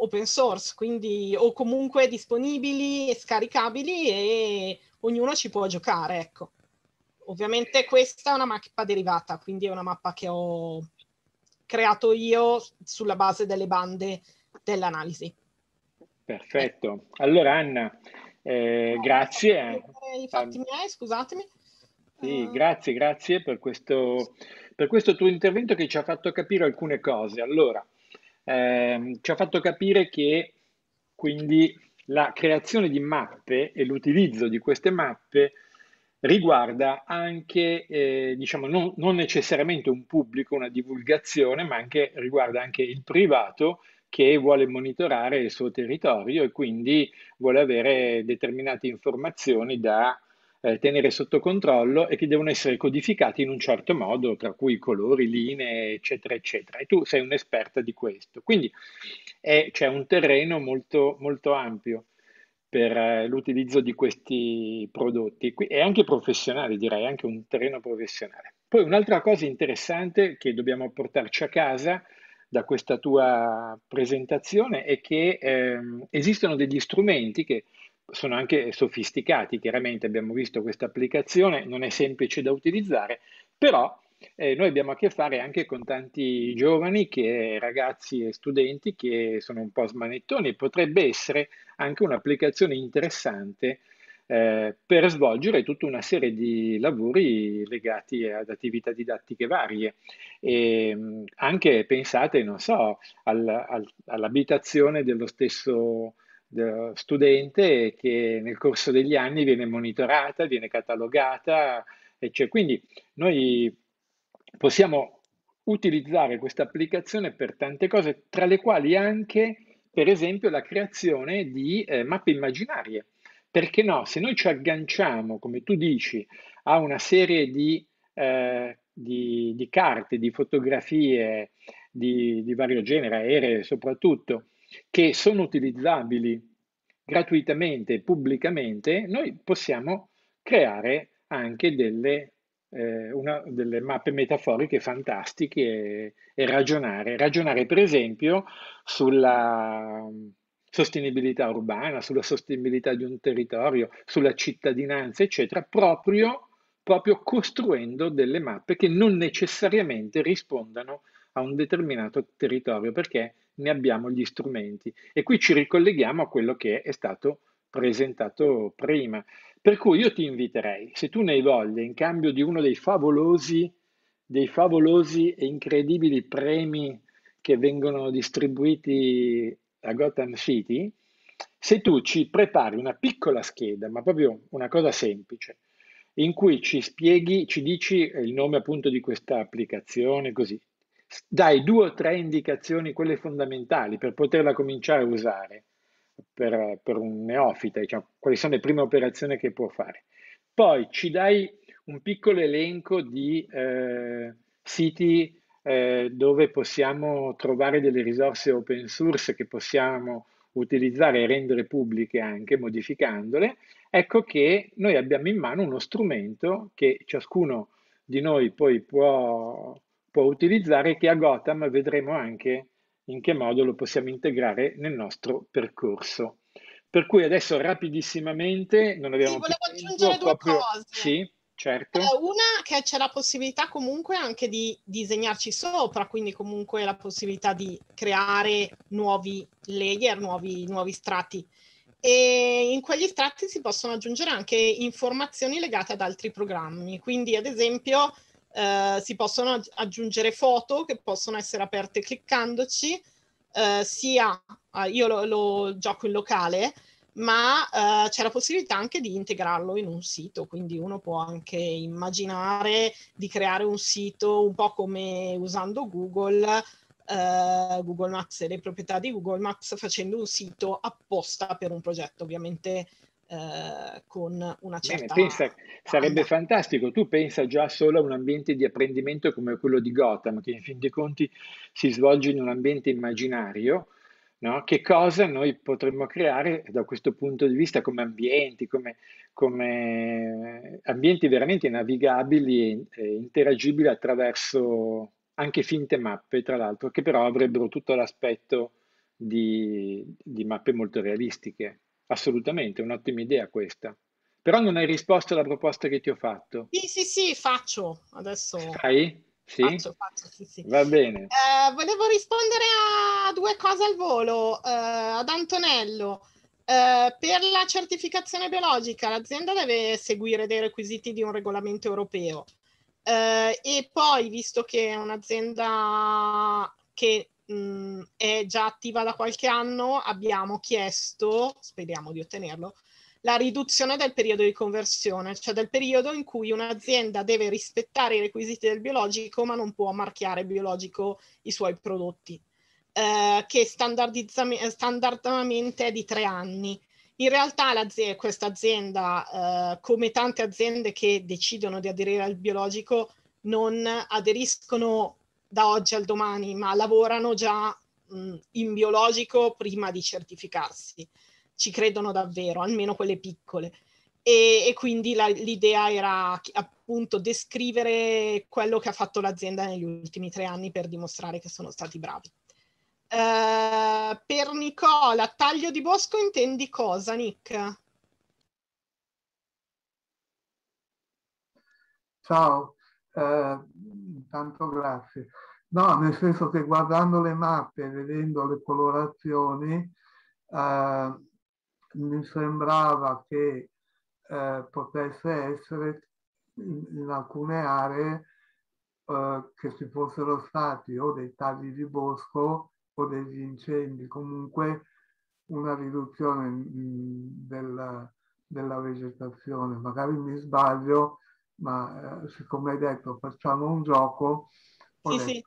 open source, quindi o comunque disponibili e scaricabili e ognuno ci può giocare, ecco. Ovviamente questa è una mappa derivata, quindi è una mappa che ho creato io sulla base delle bande dell'analisi. Perfetto. Allora Anna, eh, grazie. Eh. I fatti miei, scusatemi. Sì, eh. grazie, grazie per questo, per questo tuo intervento che ci ha fatto capire alcune cose. Allora, eh, ci ha fatto capire che quindi la creazione di mappe e l'utilizzo di queste mappe riguarda anche, eh, diciamo, non, non, necessariamente un pubblico, una divulgazione, ma anche, riguarda anche il privato, che vuole monitorare il suo territorio e quindi vuole avere determinate informazioni da eh, tenere sotto controllo e che devono essere codificate in un certo modo, tra cui colori, linee, eccetera, eccetera. E tu sei un'esperta di questo. Quindi c'è cioè, un terreno molto, molto ampio per eh, l'utilizzo di questi prodotti e anche professionale, direi, anche un terreno professionale. Poi un'altra cosa interessante che dobbiamo portarci a casa è da questa tua presentazione è che ehm, esistono degli strumenti che sono anche sofisticati, chiaramente abbiamo visto questa applicazione, non è semplice da utilizzare, però eh, noi abbiamo a che fare anche con tanti giovani, che, ragazzi e studenti che sono un po' smanettoni e potrebbe essere anche un'applicazione interessante eh, per svolgere tutta una serie di lavori legati ad attività didattiche varie. E mm, anche pensate, non so, al, al, all'abitazione dello stesso studente che nel corso degli anni viene monitorata, viene catalogata, eccetera. Cioè, quindi noi possiamo utilizzare questa applicazione per tante cose, tra le quali anche, per esempio, la creazione di eh, mappe immaginarie. Perché no? Se noi ci agganciamo, come tu dici, a una serie di, eh, di, di carte, di fotografie di, di vario genere, aeree soprattutto, che sono utilizzabili gratuitamente e pubblicamente, noi possiamo creare anche delle, eh, una, delle mappe metaforiche fantastiche e, e, ragionare. Ragionare per esempio sulla, sostenibilità urbana, sulla sostenibilità di un territorio, sulla cittadinanza, eccetera, proprio, proprio costruendo delle mappe che non necessariamente rispondano a un determinato territorio perché ne abbiamo gli strumenti. E qui ci ricolleghiamo a quello che è stato presentato prima. Per cui io ti inviterei, se tu ne hai voglia, in cambio di uno dei favolosi, dei favolosi e incredibili premi che vengono distribuiti a Gotham City, se tu ci prepari una piccola scheda, ma proprio una cosa semplice, in cui ci spieghi, ci dici il nome appunto di questa applicazione, così, dai due o tre indicazioni, quelle fondamentali, per poterla cominciare a usare per, per un neofita, diciamo, quali sono le prime operazioni che può fare. Poi ci dai un piccolo elenco di eh, siti eh, dove possiamo trovare delle risorse open source che possiamo utilizzare e rendere pubbliche anche modificandole, ecco che noi abbiamo in mano uno strumento che ciascuno di noi poi può, può utilizzare che a Gotham vedremo anche in che modo lo possiamo integrare nel nostro percorso. Per cui adesso rapidissimamente non abbiamo sì, volevo più tempo, proprio... Sì? Certo. Una che c'è la possibilità comunque anche di disegnarci sopra, quindi comunque la possibilità di creare nuovi layer, nuovi, nuovi strati. E in quegli strati si possono aggiungere anche informazioni legate ad altri programmi. Quindi, ad esempio, eh, si possono aggiungere foto che possono essere aperte cliccandoci, eh, sia ah, io lo, lo gioco in locale, ma eh, c'è la possibilità anche di integrarlo in un sito, quindi uno può anche immaginare di creare un sito un po' come usando Google, eh, Google Maps e le proprietà di Google Maps facendo un sito apposta per un progetto, ovviamente eh, con una certa... Bene, pensa, sarebbe fantastico, tu pensa già solo a un ambiente di apprendimento come quello di Gotham, che in fin dei conti si svolge in un ambiente immaginario, no? che cosa noi potremmo creare da questo punto di vista come ambienti, come, come eh, ambienti veramente navigabili e interagibili attraverso anche finte mappe, tra l'altro, che però avrebbero tutto l'aspetto di, di mappe molto realistiche. Assolutamente, un'ottima idea questa. Però non hai risposto alla proposta che ti ho fatto. Sì, sì, sì, faccio adesso. Fai? Sì? Faccio, faccio, sì, sì. Va bene. Eh, volevo rispondere a due cose al volo. Eh, ad Antonello, eh, per la certificazione biologica l'azienda deve seguire dei requisiti di un regolamento europeo. Eh, e poi, visto che è un'azienda che mh, mm, è già attiva da qualche anno, abbiamo chiesto, speriamo di ottenerlo, la riduzione del periodo di conversione, cioè del periodo in cui un'azienda deve rispettare i requisiti del biologico ma non può marchiare biologico i suoi prodotti, eh, che standardamente è di tre anni. In realtà questa azienda, eh, come tante aziende che decidono di aderire al biologico, non aderiscono da oggi al domani, ma lavorano già mh, in biologico prima di certificarsi ci credono davvero, almeno quelle piccole. E, e quindi la, l'idea era appunto descrivere quello che ha fatto l'azienda negli ultimi tre anni per dimostrare che sono stati bravi. Uh, per Nicola, taglio di bosco intendi cosa, Nick? Ciao, uh, eh, tanto grazie. No, nel senso che guardando le mappe, vedendo le colorazioni, uh, mi sembrava che eh, potesse essere in alcune aree eh, che ci fossero stati o dei tagli di bosco o degli incendi, comunque una riduzione mh, mm, del, della vegetazione. Magari mi sbaglio, ma eh, siccome hai detto facciamo un gioco, sì, detto, sì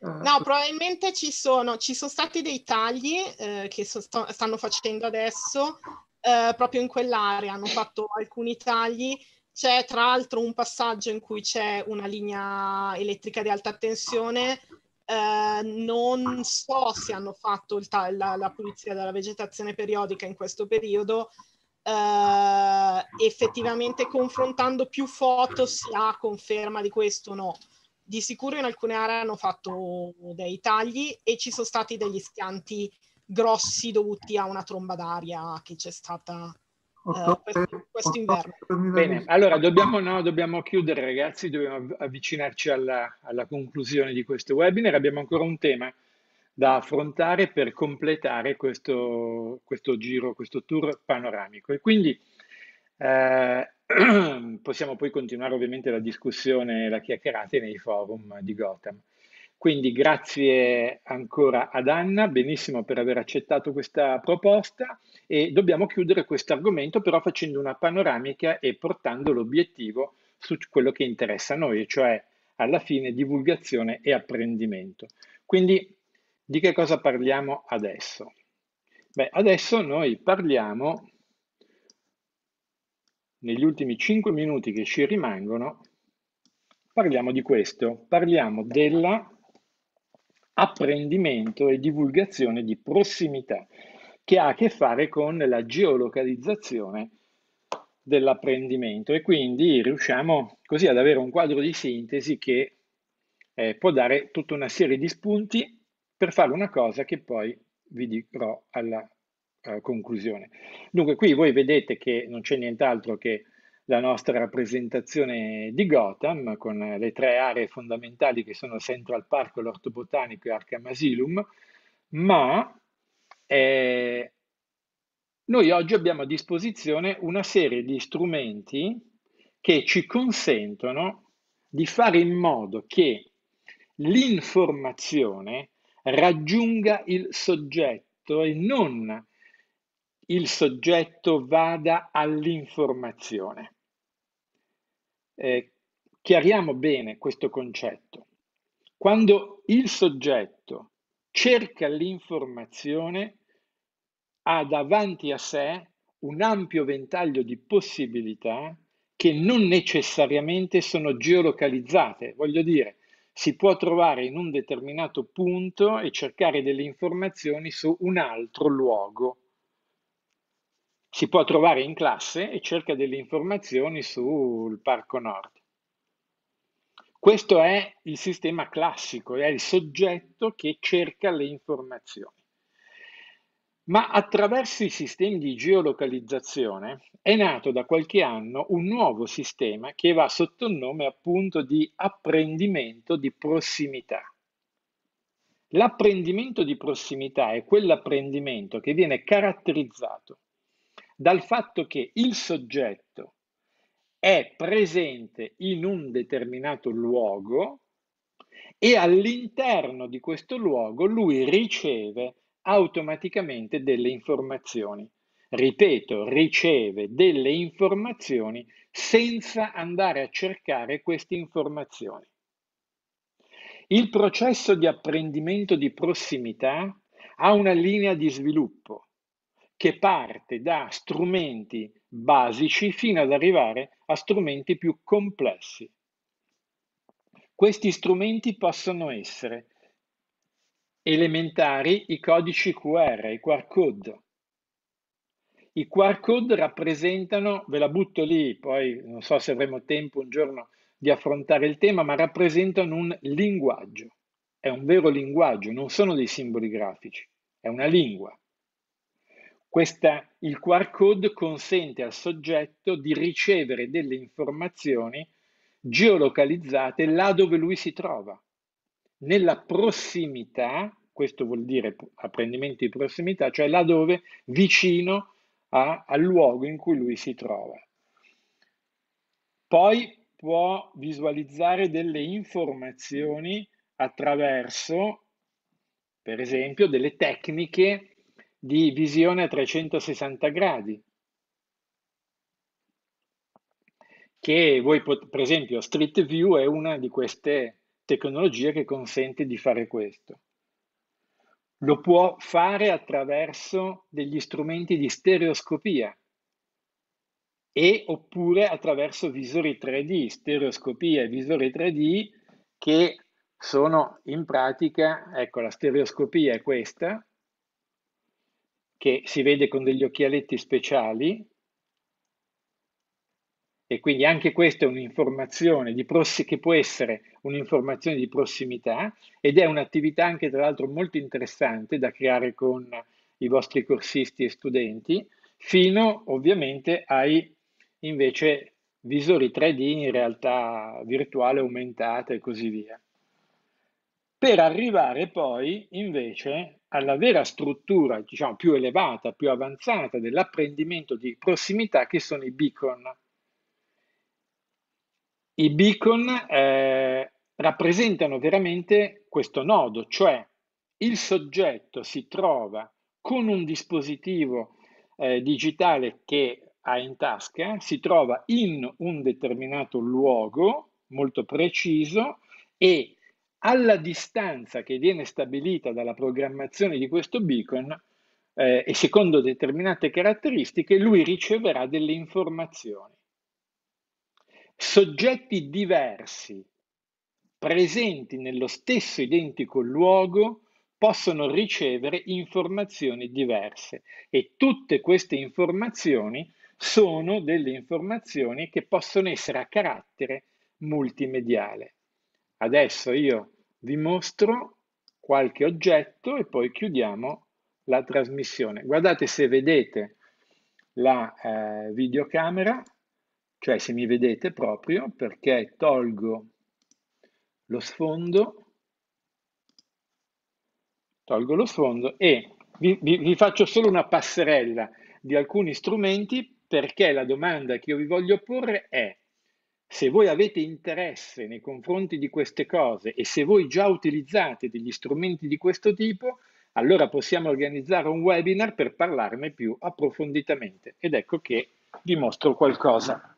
Ah, no, probabilmente ci sono, ci sono stati dei tagli eh, che so, stanno facendo adesso eh, proprio in quell'area, hanno fatto alcuni tagli. C'è tra l'altro un passaggio in cui c'è una linea elettrica di alta tensione. Eh, non so se hanno fatto ta- la, la pulizia della vegetazione periodica in questo periodo, Uh, effettivamente confrontando più foto si ha conferma di questo o no di sicuro in alcune aree hanno fatto dei tagli e ci sono stati degli schianti grossi dovuti a una tromba d'aria che c'è stata Uh, questo, inverno. Bene, allora dobbiamo, no, dobbiamo, chiudere ragazzi, dobbiamo avvicinarci alla, alla, conclusione di questo webinar. Abbiamo ancora un tema da affrontare per completare questo, questo giro, questo tour panoramico. E quindi eh, possiamo poi continuare ovviamente la discussione e la chiacchierata nei forum di Gotham. Quindi grazie ancora ad Anna, benissimo per aver accettato questa proposta e dobbiamo chiudere questo argomento però facendo una panoramica e portando l'obiettivo su quello che interessa a noi, cioè alla fine divulgazione e apprendimento. Quindi di che cosa parliamo adesso? Beh, adesso noi parliamo negli ultimi 5 minuti che ci rimangono, parliamo di questo, parliamo dell'apprendimento e divulgazione di prossimità, che ha a che fare con la geolocalizzazione dell'apprendimento e quindi riusciamo così ad avere un quadro di sintesi che eh, può dare tutta una serie di spunti per fare una cosa che poi vi dirò alla eh, conclusione. Dunque qui voi vedete che non c'è nient'altro che la nostra rappresentazione di Gotham con le tre aree fondamentali che sono Central Park, l'Orto Botanico e Arkham Asylum, ma eh, noi oggi abbiamo a disposizione una serie di strumenti che ci consentono di fare in modo che l'informazione raggiunga il soggetto e non il soggetto vada all'informazione. Eh, chiariamo bene questo concetto. Quando il soggetto cerca l'informazione, ha davanti a sé un ampio ventaglio di possibilità che non necessariamente sono geolocalizzate. Voglio dire, si può trovare in un determinato punto e cercare delle informazioni su un altro luogo si può trovare in classe e cerca delle informazioni sul Parco Nord. Questo è il sistema classico, è il soggetto che cerca le informazioni. Ma attraverso i sistemi di geolocalizzazione è nato da qualche anno un nuovo sistema che va sotto il nome appunto di apprendimento di prossimità. L'apprendimento di prossimità è quell'apprendimento che viene caratterizzato dal fatto che il soggetto è presente in un determinato luogo e all'interno di questo luogo lui riceve automaticamente delle informazioni. Ripeto, riceve delle informazioni senza andare a cercare queste informazioni. Il processo di apprendimento di prossimità ha una linea di sviluppo che parte da strumenti basici fino ad arrivare a strumenti più complessi. Questi strumenti possono essere elementari i codici QR, i QR code. I QR code rappresentano, ve la butto lì, poi non so se avremo tempo un giorno di affrontare il tema, ma rappresentano un linguaggio. È un vero linguaggio, non sono dei simboli grafici, è una lingua. Questa, il QR code consente al soggetto di ricevere delle informazioni geolocalizzate là dove lui si trova, nella prossimità, questo vuol dire apprendimento di prossimità, cioè là dove vicino a, al luogo in cui lui si trova. Poi può visualizzare delle informazioni attraverso, per esempio, delle tecniche di visione a 360 gradi, che voi pot- per esempio Street View è una di queste tecnologie che consente di fare questo. Lo può fare attraverso degli strumenti di stereoscopia e oppure attraverso visori 3D, stereoscopia e visori 3D che sono in pratica, ecco la stereoscopia è questa, che si vede con degli occhialetti speciali e quindi anche questa è un'informazione che può essere un'informazione di prossimità ed è un'attività anche tra l'altro molto interessante da creare con i vostri corsisti e studenti, fino ovviamente ai invece visori 3D in realtà virtuale aumentata e così via per arrivare poi invece alla vera struttura diciamo, più elevata, più avanzata dell'apprendimento di prossimità che sono i beacon. I beacon eh, rappresentano veramente questo nodo, cioè il soggetto si trova con un dispositivo eh, digitale che ha in tasca, si trova in un determinato luogo molto preciso e alla distanza che viene stabilita dalla programmazione di questo beacon eh, e secondo determinate caratteristiche, lui riceverà delle informazioni. Soggetti diversi presenti nello stesso identico luogo possono ricevere informazioni diverse e tutte queste informazioni sono delle informazioni che possono essere a carattere multimediale. Adesso io vi mostro qualche oggetto e poi chiudiamo la trasmissione. Guardate se vedete la eh, videocamera, cioè se mi vedete proprio, perché tolgo lo sfondo, tolgo lo sfondo e vi, vi, vi faccio solo una passerella di alcuni strumenti perché la domanda che io vi voglio porre è se voi avete interesse nei confronti di queste cose e se voi già utilizzate degli strumenti di questo tipo, allora possiamo organizzare un webinar per parlarne più approfonditamente. Ed ecco che vi mostro qualcosa.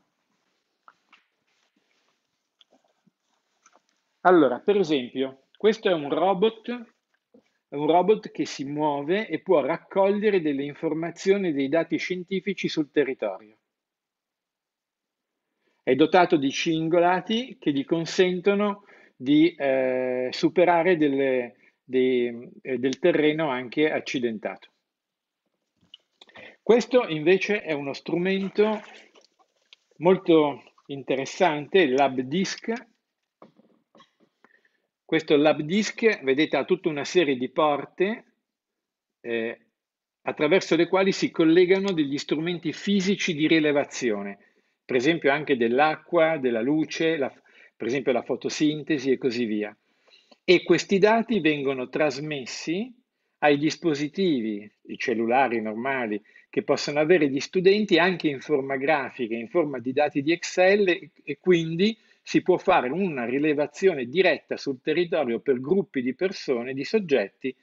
Allora, per esempio, questo è un robot, un robot che si muove e può raccogliere delle informazioni, dei dati scientifici sul territorio. È dotato di cingolati che gli consentono di eh, superare delle, dei, eh, del terreno anche accidentato. Questo invece è uno strumento molto interessante, l'AbDisc. Questo l'AbDisc, vedete, ha tutta una serie di porte eh, attraverso le quali si collegano degli strumenti fisici di rilevazione per esempio anche dell'acqua, della luce, la, per esempio la fotosintesi e così via. E questi dati vengono trasmessi ai dispositivi, i cellulari normali, che possono avere gli studenti anche in forma grafica, in forma di dati di Excel e quindi si può fare una rilevazione diretta sul territorio per gruppi di persone, di soggetti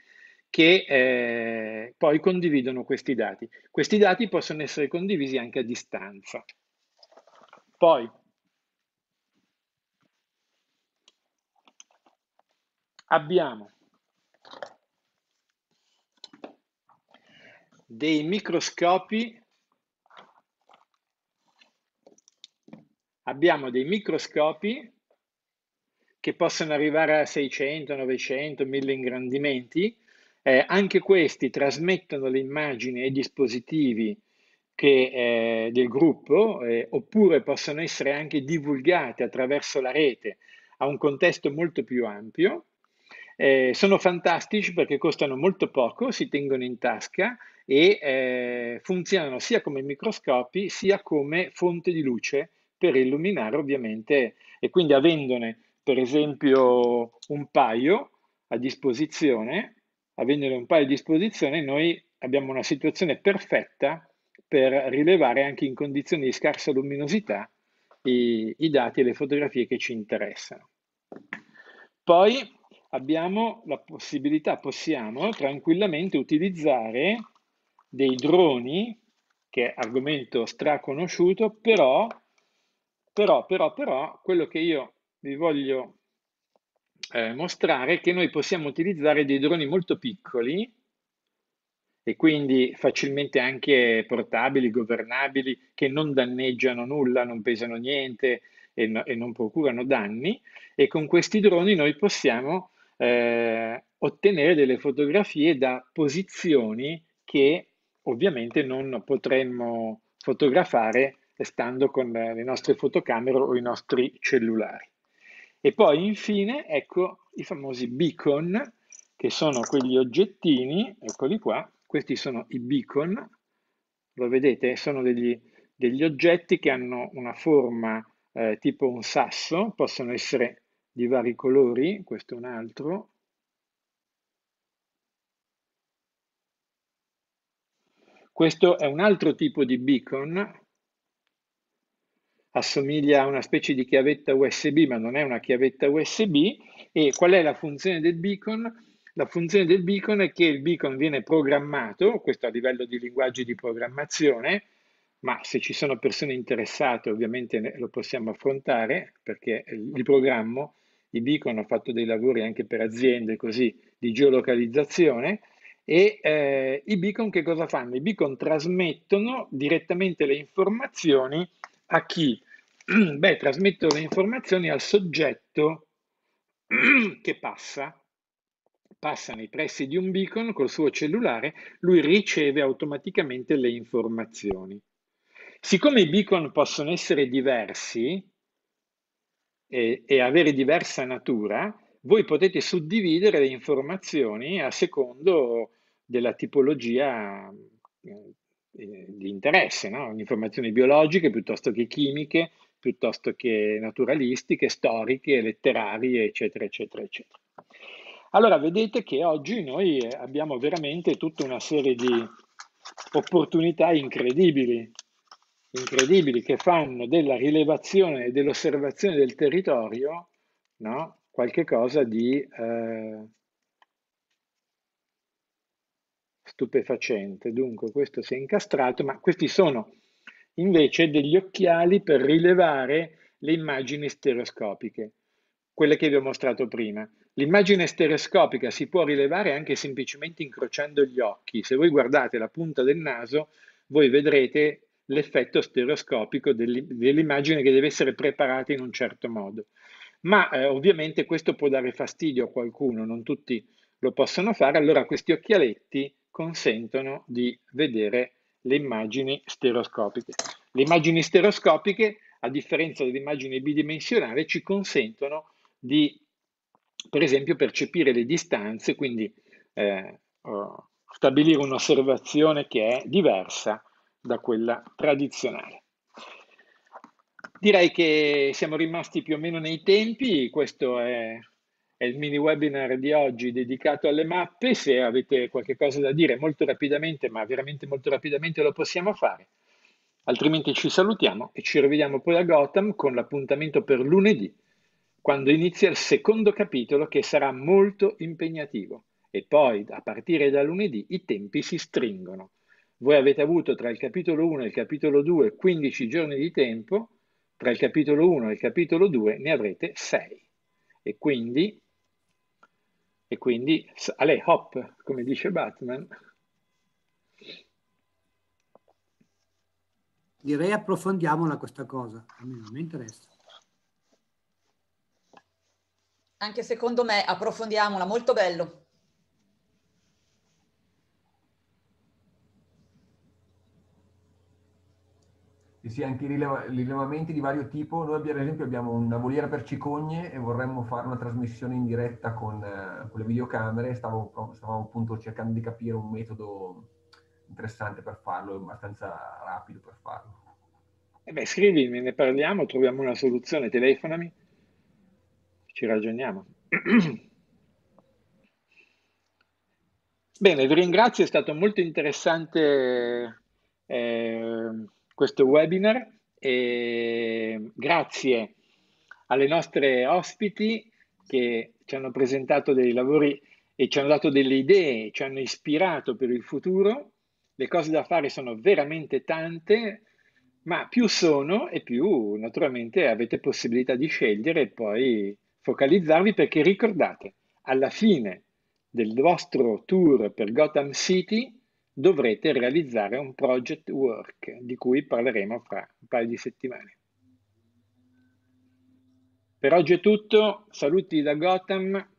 che eh, poi condividono questi dati. Questi dati possono essere condivisi anche a distanza. Poi, abbiamo dei microscopi abbiamo dei microscopi che possono arrivare a 600, 900, 1000 ingrandimenti eh, anche questi trasmettono le immagini ai dispositivi che, eh, del gruppo eh, oppure possono essere anche divulgate attraverso la rete a un contesto molto più ampio. Eh, sono fantastici perché costano molto poco, si tengono in tasca e eh, funzionano sia come microscopi sia come fonte di luce per illuminare ovviamente e quindi avendone per esempio un paio a disposizione, avendone un paio a disposizione noi abbiamo una situazione perfetta per rilevare anche in condizioni di scarsa luminosità i, i dati e le fotografie che ci interessano. Poi abbiamo la possibilità, possiamo tranquillamente utilizzare dei droni, che è argomento straconosciuto, però, però, però, però, quello che io vi voglio eh, mostrare è che noi possiamo utilizzare dei droni molto piccoli, e quindi facilmente anche portabili, governabili, che non danneggiano nulla, non pesano niente e, no, e non procurano danni. E con questi droni noi possiamo eh, ottenere delle fotografie da posizioni che ovviamente non potremmo fotografare stando con le nostre fotocamere o i nostri cellulari. E poi infine ecco i famosi beacon, che sono quegli oggettini, eccoli qua, questi sono i beacon, lo vedete, sono degli, degli oggetti che hanno una forma eh, tipo un sasso, possono essere di vari colori, questo è un altro. Questo è un altro tipo di beacon, assomiglia a una specie di chiavetta USB, ma non è una chiavetta USB. E qual è la funzione del beacon? La funzione del beacon è che il beacon viene programmato, questo a livello di linguaggi di programmazione, ma se ci sono persone interessate ovviamente lo possiamo affrontare perché il programma, i beacon ha fatto dei lavori anche per aziende così di geolocalizzazione e eh, i beacon che cosa fanno? I beacon trasmettono direttamente le informazioni a chi? Beh, trasmettono le informazioni al soggetto che passa passa nei pressi di un beacon col suo cellulare, lui riceve automaticamente le informazioni. Siccome i beacon possono essere diversi e, e avere diversa natura, voi potete suddividere le informazioni a secondo della tipologia eh, di interesse, no? informazioni biologiche piuttosto che chimiche, piuttosto che naturalistiche, storiche, letterarie, eccetera, eccetera, eccetera. Allora vedete che oggi noi abbiamo veramente tutta una serie di opportunità incredibili, incredibili che fanno della rilevazione e dell'osservazione del territorio no? qualcosa di eh, stupefacente. Dunque questo si è incastrato, ma questi sono invece degli occhiali per rilevare le immagini stereoscopiche, quelle che vi ho mostrato prima. L'immagine stereoscopica si può rilevare anche semplicemente incrociando gli occhi. Se voi guardate la punta del naso, voi vedrete l'effetto stereoscopico dell'immagine che deve essere preparata in un certo modo. Ma eh, ovviamente questo può dare fastidio a qualcuno, non tutti lo possono fare, allora questi occhialetti consentono di vedere le immagini stereoscopiche. Le immagini stereoscopiche, a differenza dell'immagine bidimensionale, ci consentono di per esempio percepire le distanze, quindi eh, stabilire un'osservazione che è diversa da quella tradizionale. Direi che siamo rimasti più o meno nei tempi, questo è, è il mini webinar di oggi dedicato alle mappe, se avete qualche cosa da dire molto rapidamente, ma veramente molto rapidamente lo possiamo fare, altrimenti ci salutiamo e ci rivediamo poi a Gotham con l'appuntamento per lunedì quando inizia il secondo capitolo che sarà molto impegnativo e poi a partire da lunedì i tempi si stringono. Voi avete avuto tra il capitolo 1 e il capitolo 2 15 giorni di tempo, tra il capitolo 1 e il capitolo 2 ne avrete 6. E quindi, e quindi ale hop, come dice Batman. Direi approfondiamola questa cosa, a me non mi interessa. Anche secondo me, approfondiamola, molto bello. Sì, sì, anche i rileva rilevamenti di vario tipo. Noi abbiamo, ad esempio abbiamo una voliera per cicogne e vorremmo fare una trasmissione in diretta con, eh, con le videocamere. Stavo, stavamo appunto cercando di capire un metodo interessante per farlo, abbastanza rapido per farlo. Eh beh, scrivimi, ne parliamo, troviamo una soluzione, telefonami ci ragioniamo. Bene, vi ringrazio, è stato molto interessante eh, questo webinar e grazie alle nostre ospiti che ci hanno presentato dei lavori e ci hanno dato delle idee, ci hanno ispirato per il futuro. Le cose da fare sono veramente tante, ma più sono e più naturalmente avete possibilità di scegliere e poi focalizzarvi perché ricordate, alla fine del vostro tour per Gotham City dovrete realizzare un project work di cui parleremo fra un paio di settimane. Per oggi è tutto, saluti da Gotham.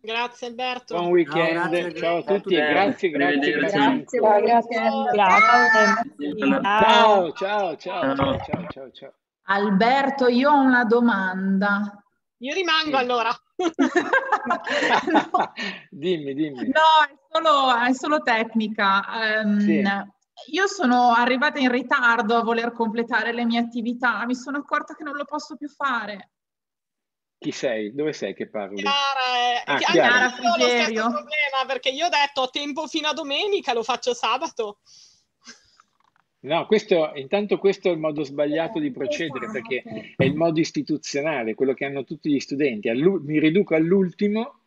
Grazie Alberto. Buon weekend, no, grazie, ciao, a tutti e grazie, grazie, grazie. Grazie, grazie. grazie. Ciao, ciao, ciao, ciao, ciao, ciao. ciao. Alberto, io ho una domanda. Io rimango sì. allora. no. Dimmi, dimmi. No, è solo, è solo tecnica. Um, sì. Io sono arrivata in ritardo a voler completare le mie attività, mi sono accorta che non lo posso più fare. Chi sei? Dove sei che parli? Chiara, eh, ah, Chiara. Chiara Frigerio. Io ho lo stesso problema perché io ho detto ho tempo fino a domenica, lo faccio sabato. No, questo, intanto questo è il modo sbagliato di procedere esatto. perché è il modo istituzionale, quello che hanno tutti gli studenti. Allu- mi riduco all'ultimo.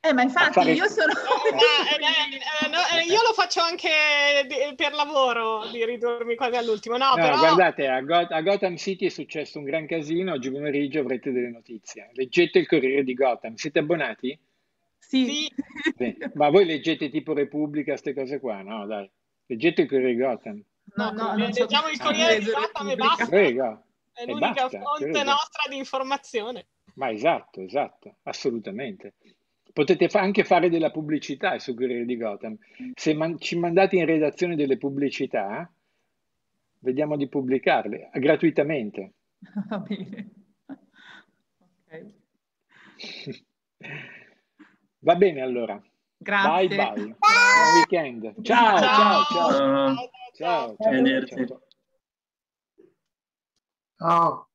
Eh, ma infatti fare... io sono... No, eh, eh, no, eh, io lo faccio anche per lavoro di ridurmi quasi all'ultimo. No, però... guardate, a, Got- a, Gotham City è successo un gran casino, oggi pomeriggio avrete delle notizie. Leggete il Corriere di Gotham, siete abbonati? Sì. sì. sì. Ma voi leggete tipo Repubblica, queste cose qua? No, dai. Leggete il Corriere di Gotham. No, no, no leggiamo il Corriere di Lattame, basta. Prega. È l'unica basta, fonte prega. nostra di informazione. Ma esatto, esatto, assolutamente. Potete fa- anche fare della pubblicità su Corriere di Gotham. Se man- ci mandate in redazione delle pubblicità, vediamo di pubblicarle ah, gratuitamente. Va bene. Okay. Va bene allora. Grazie. Bye bye. Buon weekend. ciao. ciao. ciao. ciao. Chao. Tenerte. Chao.